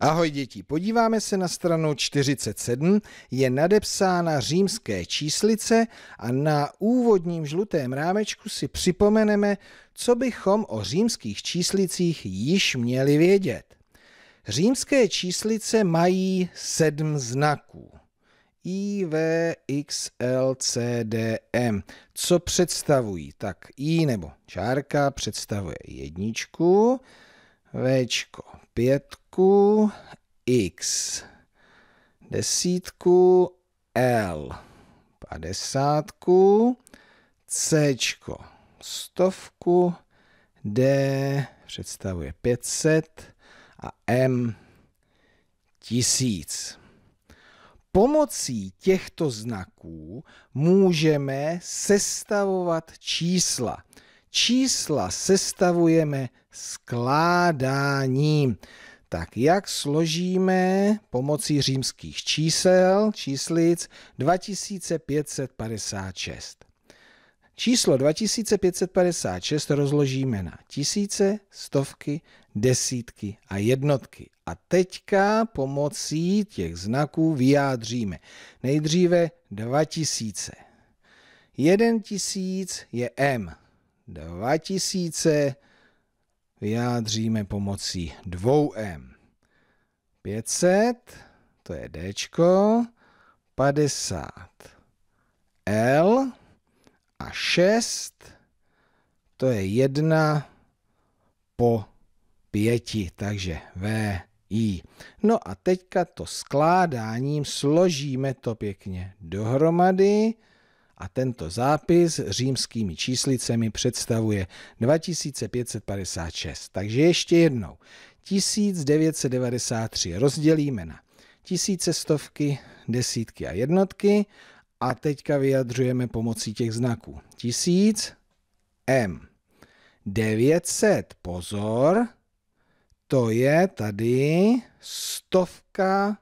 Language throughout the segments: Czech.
Ahoj děti, podíváme se na stranu 47, je nadepsána římské číslice a na úvodním žlutém rámečku si připomeneme, co bychom o římských číslicích již měli vědět. Římské číslice mají sedm znaků. I, V, X, L, C, D, M. Co představují? Tak I nebo čárka představuje jedničku, Včko pětku x, desítku L, padesátku C, stovku D, představuje 500 a M tisíc. Pomocí těchto znaků můžeme sestavovat čísla. Čísla sestavujeme skládáním. Tak jak složíme pomocí římských čísel, číslic 2556? Číslo 2556 rozložíme na tisíce, stovky, desítky a jednotky. A teďka pomocí těch znaků vyjádříme. Nejdříve 2000. 1000 je M, 2000 vyjádříme pomocí 2m. 500, to je d, 50 L a 6, to je 1 po 5, takže V, I. No a teďka to skládáním složíme to pěkně dohromady a tento zápis římskými číslicemi představuje 2556. Takže ještě jednou. 1993 rozdělíme na tisíce stovky, desítky a jednotky a teďka vyjadřujeme pomocí těch znaků. Tisíc, M. 900, pozor, to je tady stovka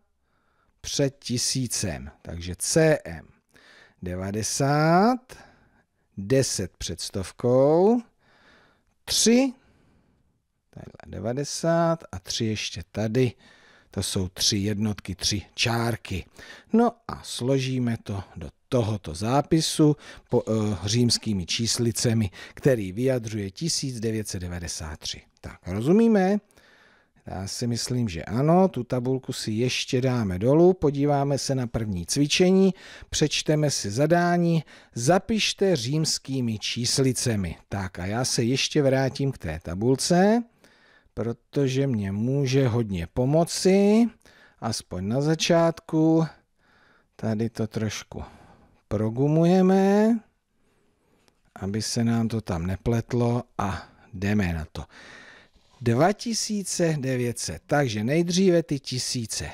před tisícem, takže CM. 90, 10 před stovkou, 3, tadyhle 90 a 3 ještě tady. To jsou tři jednotky, tři čárky. No a složíme to do tohoto zápisu po, e, římskými číslicemi, který vyjadřuje 1993. Tak, rozumíme? Já si myslím, že ano, tu tabulku si ještě dáme dolů, podíváme se na první cvičení, přečteme si zadání, zapište římskými číslicemi. Tak a já se ještě vrátím k té tabulce, protože mě může hodně pomoci, aspoň na začátku. Tady to trošku progumujeme, aby se nám to tam nepletlo a jdeme na to. 2900, takže nejdříve ty tisíce.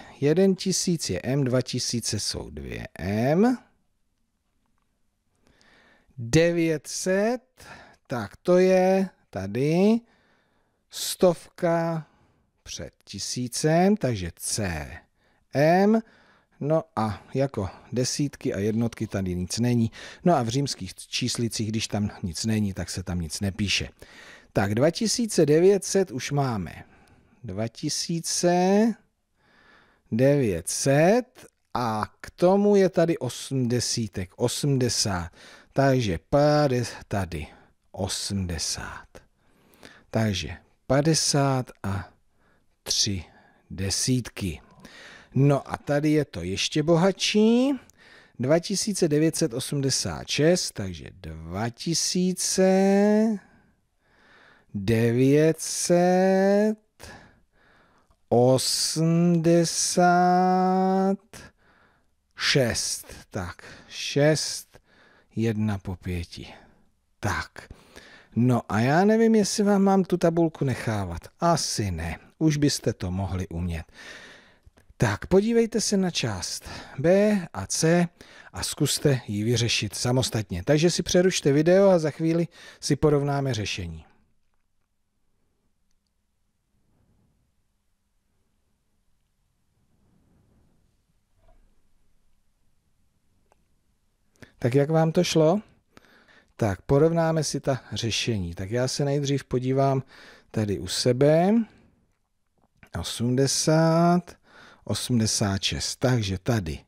1000 je M, 2000 jsou 2M. 900, tak to je tady stovka před tisícem, takže C, M. No a jako desítky a jednotky tady nic není. No a v římských číslicích, když tam nic není, tak se tam nic nepíše. Tak 2900 už máme. 2900 a k tomu je tady 80, 80. Takže 50, tady 80. Takže 50 a 3 desítky. No a tady je to ještě bohatší. 2986, takže 2000 devětset osmdesát šest. Tak, šest, jedna po pěti. Tak, no a já nevím, jestli vám mám tu tabulku nechávat. Asi ne, už byste to mohli umět. Tak, podívejte se na část B a C a zkuste ji vyřešit samostatně. Takže si přerušte video a za chvíli si porovnáme řešení. Tak jak vám to šlo? Tak porovnáme si ta řešení. Tak já se nejdřív podívám tady u sebe. 80, 86. Takže tady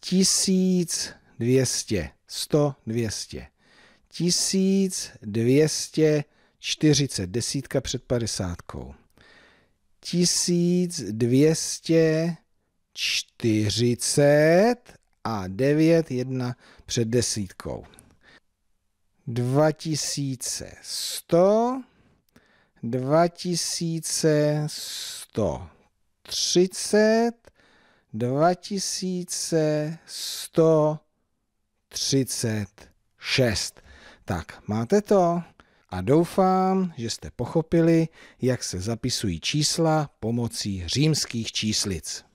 1200, 100, 200. 1240, desítka před padesátkou. 1240 a 9, 1 před desítkou. 2100, 2130, 2136. Tak, máte to? A doufám, že jste pochopili, jak se zapisují čísla pomocí římských číslic.